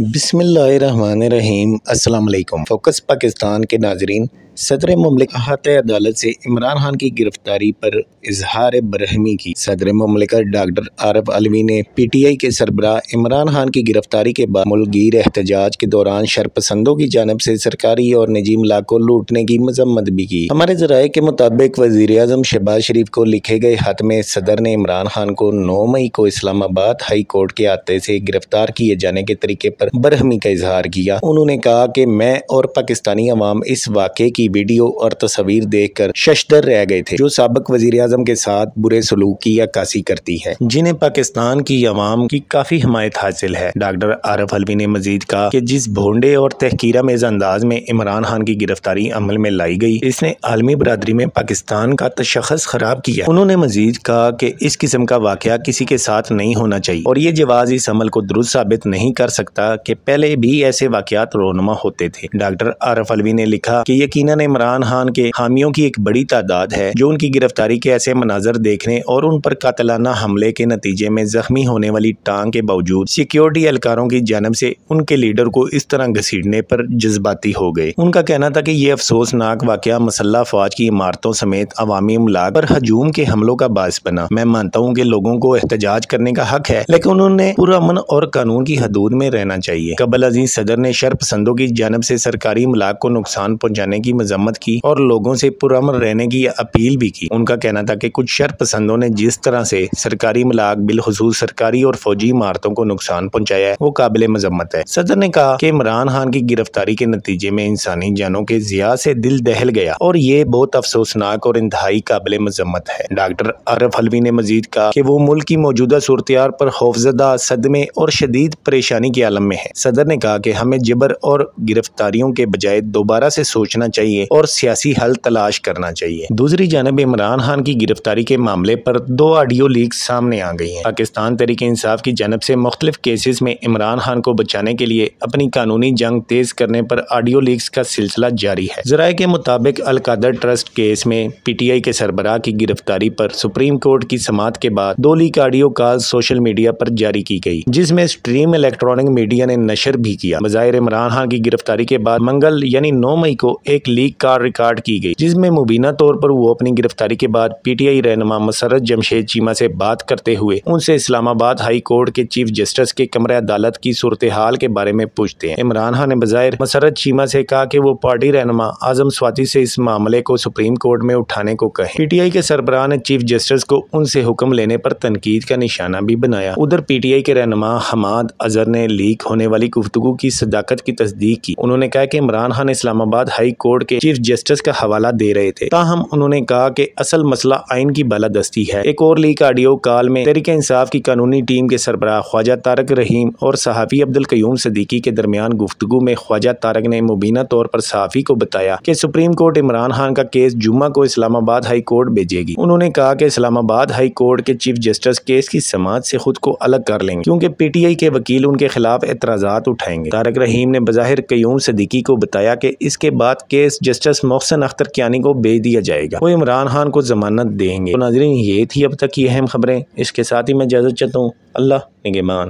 बिसमीम अल्लाम फ़ोकस पाकिस्तान के नाजरीन सदर ममलिकत अदालत से इमरान खान की गिरफ्तारी पर इजहार बरहमी की सदर ममलिकत डॉक्टर आरफ अलवी ने पी टी आई के सरबरा इमरान खान की गिरफ्तारी के बाद मुलगीर एहतजाज के दौरान शरपसंदों की जानब से सरकारी और निजी को लूटने की मजम्मत भी की हमारे जराये के मुताबिक वजीर अजम शहबाज शरीफ को लिखे गए हत में सदर ने इमरान खान को नौ मई को इस्लामाबाद हाई कोर्ट के आते से गिरफ्तार किए जाने के तरीके पर बरहमी का इजहार किया उन्होंने कहा कि मैं और पाकिस्तानी अवाम इस वाक़े की वीडियो और तस्वीर देख कर शशदर रह गए थे जो सबक वजी अजम के साथ बुरे सलूक की अक्सी करती है जिन्हें पाकिस्तान की अवाम की काफ़ी हमायत हासिल है डॉक्टर आरफ अलवी ने मजीद कहा कि जिस भोंडे और तहकीरा मेज अंदाज में इमरान खान की गिरफ्तारी अमल में लाई गई इसने आलमी बरदरी में पाकिस्तान का तशखस खराब किया उन्होंने मजीद कहा कि इस किस्म का वाक़ किसी के साथ नहीं होना चाहिए और ये जवाब इस अमल को दुरुस्त साबित नहीं कर सकता के पहले भी ऐसे वाकत रोनमा होते थे डॉक्टर आरफ अलवी ने लिखा कि यकीन इमरान खान के हामियों की एक बड़ी तादाद है जो उनकी गिरफ्तारी के ऐसे मनाजर देखने और उन पर कातलाना हमले के नतीजे में जख्मी होने वाली टांग के बावजूद सिक्योरिटी एहलकारों की जानब से उनके लीडर को इस तरह घसीटने पर जज्बाती हो गए उनका कहना था कि ये अफसोसनाक वाक़ मसल्ला फौज की इमारतों समेत अवामी अमलाक पर हजूम के हमलों का बास बना मैं मानता हूँ कि लोगों को एहतजाज करने का हक है लेकिन उन्होंने पूरा और कानून की हदूद में रहना चाहिए कबल अजीज सदर ने शर पसंदों की जानब ऐसी सरकारी मलाक को नुकसान पहुँचाने की मजम्मत की और लोगों ऐसी पुरमर रहने की अपील भी की उनका कहना था की कुछ शर पसंदों ने जिस तरह ऐसी सरकारी मलाक बिलखसूस सरकारी और फौजी इमारतों को नुकसान पहुँचाया है वो काबिल मजम्मत है सदर ने कहा की इमरान खान की गिरफ्तारी के नतीजे में इंसानी जानों के जिया से दिल दहल गया और ये बहुत अफसोसनाक और इंतहाई काबिल मजम्मत है डॉक्टर अरफ हलवी ने मजीद कहा की वो मुल्क की मौजूदा सूरत पर खौफजदा सदमे और शदीद परेशानी के आलम में में है सदर ने कहा कि हमें जबर और गिरफ्तारियों के बजाय दोबारा से सोचना चाहिए और सियासी हल तलाश करना चाहिए दूसरी जानब इमरान खान की गिरफ्तारी के मामले पर दो ऑडियो लीक सामने आ गई है पाकिस्तान तरीके इंसाफ की जानब से मुख्तलिफ केसेस में इमरान खान को बचाने के लिए अपनी कानूनी जंग तेज करने पर ऑडियो लीक्स का सिलसिला जारी है जराये के मुताबिक अलकादर ट्रस्ट केस में पी टी आई के सरबराह की गिरफ्तारी पर सुप्रीम कोर्ट की समात के बाद दो leak audio call social media पर जारी की गई जिसमें स्ट्रीम इलेक्ट्रॉनिक मीडिया मीडिया ने नशर भी किया मज़ाहिर इमरान खान की गिरफ्तारी के बाद मंगल यानी नौ मई को एक लीक कार रिकॉर्ड की गई जिसमें मुबीना तौर पर वो अपनी गिरफ्तारी के बाद पी टी आई रहनमा मसरत जमशेद चीमा से बात करते हुए उनसे इस्लामाबाद हाई कोर्ट के चीफ जस्टिस के कमरे अदालत की सूरत हाल के बारे में पूछते हैं इमरान खान ने बजायर मसरत चीमा से कहा कि वो पार्टी रहनुमा आजम स्वाति से इस मामले को सुप्रीम कोर्ट में उठाने को कहे पीटीआई के सरबराह ने चीफ जस्टिस को उनसे हुक्म लेने पर तनकीद का निशाना भी बनाया उधर पीटीआई के रहनुमा हमाद अजहर ने लीक होने वाली गुफ्तु की सदाकत की तस्दीक की उन्होंने कहा की इमरान खान इस्लामाबाद हाई कोर्ट के चीफ जस्टिस का हवाला दे रहे थे ताहम उन्होंने कहा की असल मसला आइन की दस्ती है एक और लीक ऑडियो कॉल में तरीके इंसाफ की कानूनी टीम के सरबराह ख्वाजा तारक रहीम और सहाफ़ी अब्दुल क्यूम सदीकी के दरमियान गुफ्तु में ख्वाजा तारक ने मुबीना तौर पर सहाफ़ी को बताया की सुप्रीम कोर्ट इमरान खान का केस जुम्मा को इस्लामाबाद हाई कोर्ट भेजेगी उन्होंने कहा की इस्लामाबाद हाई कोर्ट के चीफ जस्टिस केस की समाज ऐसी खुद को अलग कर लेंगे क्योंकि पीटीआई के वकील उनके खिलाफ एतराज़ात उठाएंगे तारक रहीम ने बज़ाहिर क्यूम सदीकी को बताया कि इसके बाद केस जस्टिस मोहसन अख्तर कियानी को भेज दिया जाएगा वो इमरान खान को जमानत देंगे तो नाजरीन ये थी अब तक की अहम खबरें इसके साथ ही मैं इजाज़त चाहता हूँ अल्लाह निगेमान